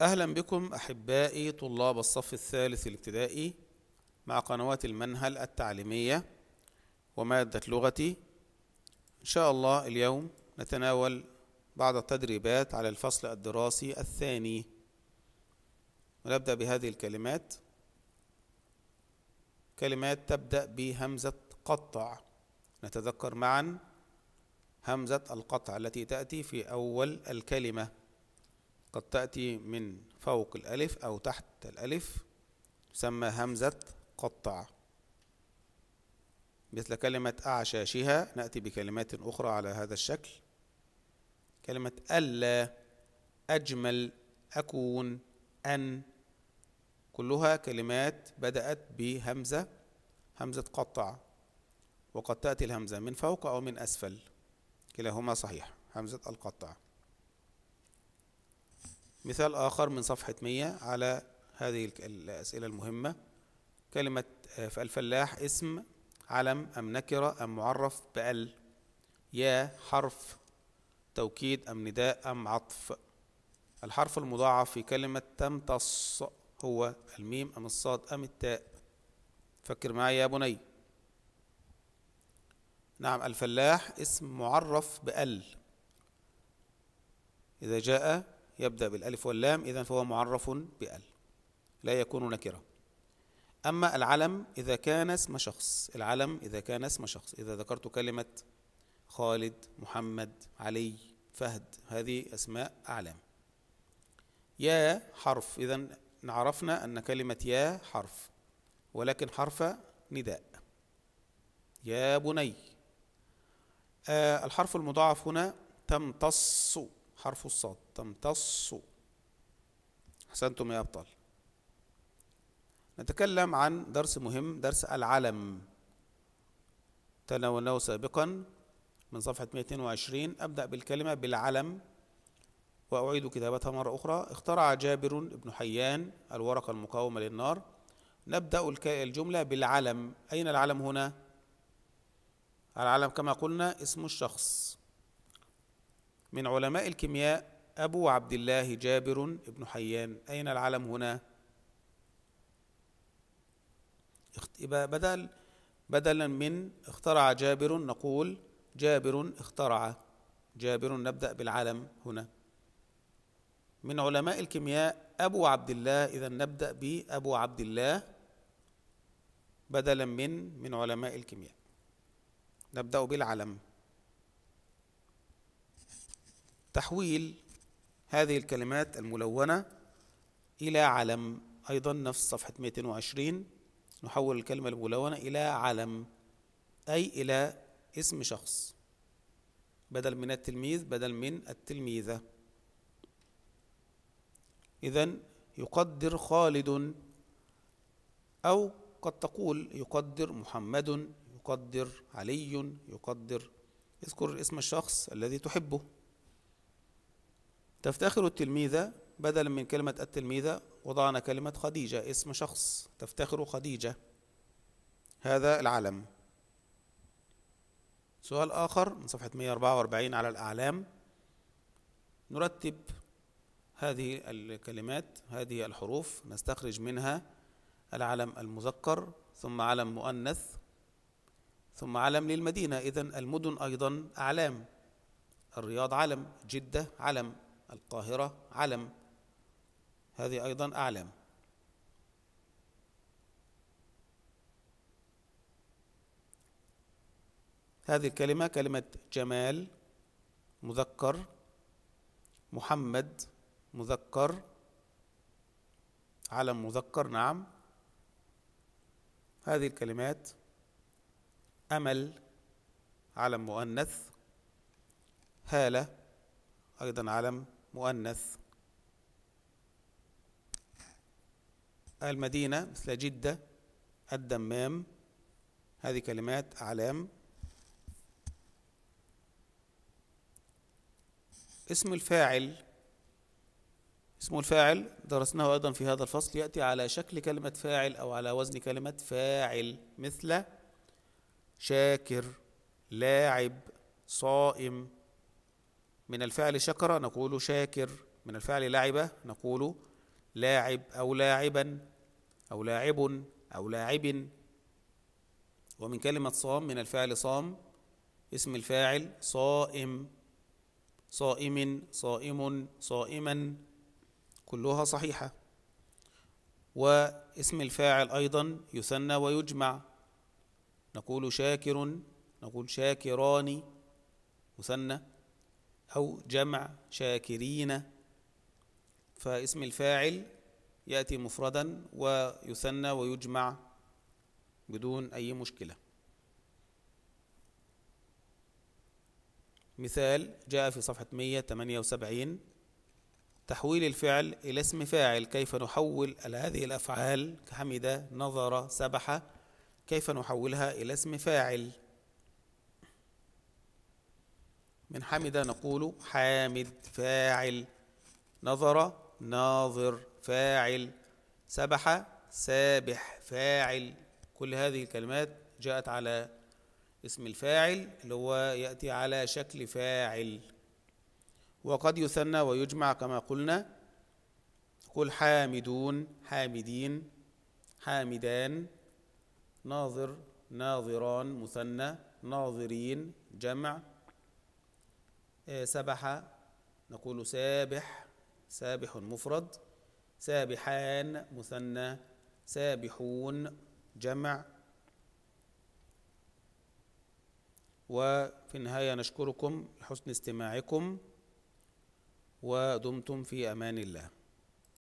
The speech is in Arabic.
أهلا بكم أحبائي طلاب الصف الثالث الابتدائي مع قنوات المنهل التعليمية ومادة لغتي إن شاء الله اليوم نتناول بعض التدريبات على الفصل الدراسي الثاني ونبدأ بهذه الكلمات كلمات تبدأ بهمزة قطع نتذكر معا همزة القطع التي تأتي في أول الكلمة قد تأتي من فوق الألف أو تحت الألف تسمى همزة قطع مثل كلمة أعشاشها نأتي بكلمات أخرى على هذا الشكل كلمة ألا أجمل أكون أن كلها كلمات بدأت بهمزة همزة قطع وقد تأتي الهمزة من فوق أو من أسفل كلاهما صحيح همزة القطع مثال آخر من صفحة 100 على هذه الأسئلة المهمة كلمة آه، في الفلاح اسم علم أم نكرة أم معرف بأل يا حرف توكيد أم نداء أم عطف الحرف المضاعف في كلمة تمتص هو الميم أم الصاد أم التاء فكر معي يا بني نعم الفلاح اسم معرف بأل إذا جاء يبدأ بالألف واللام إذا فهو معرف بأل لا يكون نكرة أما العلم إذا كان اسم شخص العلم إذا كان اسم شخص إذا ذكرت كلمة خالد محمد علي فهد هذه أسماء أعلام يا حرف إذا عرفنا أن كلمة يا حرف ولكن حرف نداء يا بني آه الحرف المضاعف هنا تمتص حرف الصاد تمتص أحسنتم يا أبطال نتكلم عن درس مهم درس العلم تناولناه سابقا من صفحة 220 أبدأ بالكلمة بالعلم وأعيد كتابتها مرة أخرى اخترع جابر بن حيان الورقة المقاومة للنار نبدأ الجملة بالعلم أين العلم هنا؟ العلم كما قلنا اسم الشخص من علماء الكيمياء أبو عبد الله جابر بن حيان أين العلم هنا؟ بدل بدلا من اخترع جابر نقول جابر اخترع جابر نبدأ بالعلم هنا من علماء الكيمياء أبو عبد الله إذا نبدأ بأبو عبد الله بدلا من من علماء الكيمياء نبدأ بالعلم تحويل هذه الكلمات الملونة إلى علم أيضا نفس صفحة 220 نحول الكلمة الملونة إلى علم أي إلى اسم شخص بدل من التلميذ بدل من التلميذة إذا يقدر خالد أو قد تقول يقدر محمد يقدر علي يقدر اذكر اسم الشخص الذي تحبه تفتخر التلميذة بدلا من كلمة التلميذة وضعنا كلمة خديجة اسم شخص تفتخر خديجة هذا العلم سؤال آخر من صفحة 144 على الأعلام نرتب هذه الكلمات هذه الحروف نستخرج منها العلم المذكر ثم علم مؤنث ثم علم للمدينة إذن المدن أيضا أعلام الرياض علم جدة علم القاهرة علم هذه أيضا أعلم هذه الكلمة كلمة جمال مذكر محمد مذكر علم مذكر نعم هذه الكلمات أمل علم مؤنث هالة أيضا علم مؤنث المدينة مثل جدة الدمام هذه كلمات أعلام اسم الفاعل اسم الفاعل درسناه أيضا في هذا الفصل يأتي على شكل كلمة فاعل أو على وزن كلمة فاعل مثل شاكر لاعب صائم من الفعل شكر نقول شاكر من الفعل لعب نقول لاعب أو لاعبا أو لاعب أو لاعب ومن كلمة صام من الفعل صام اسم الفاعل صائم صائم صائم صائما كلها صحيحة واسم الفاعل أيضا يثنى ويجمع نقول شاكر نقول شاكران مثنى أو جمع شاكرين فاسم الفاعل يأتي مفردا ويثنى ويجمع بدون أي مشكلة مثال جاء في صفحة 178 تحويل الفعل إلى اسم فاعل كيف نحول هذه الأفعال كحمد نظر سبح كيف نحولها إلى اسم فاعل من حمد نقول حامد فاعل نظر ناظر فاعل سبح سابح فاعل كل هذه الكلمات جاءت على اسم الفاعل اللي هو يأتي على شكل فاعل وقد يثنى ويجمع كما قلنا قل حامدون حامدين حامدان ناظر ناظران مثنى ناظرين جمع آه، سبح نقول سابح سابح مفرد سابحان مثنى سابحون جمع وفي النهاية نشكركم لحسن استماعكم ودمتم في أمان الله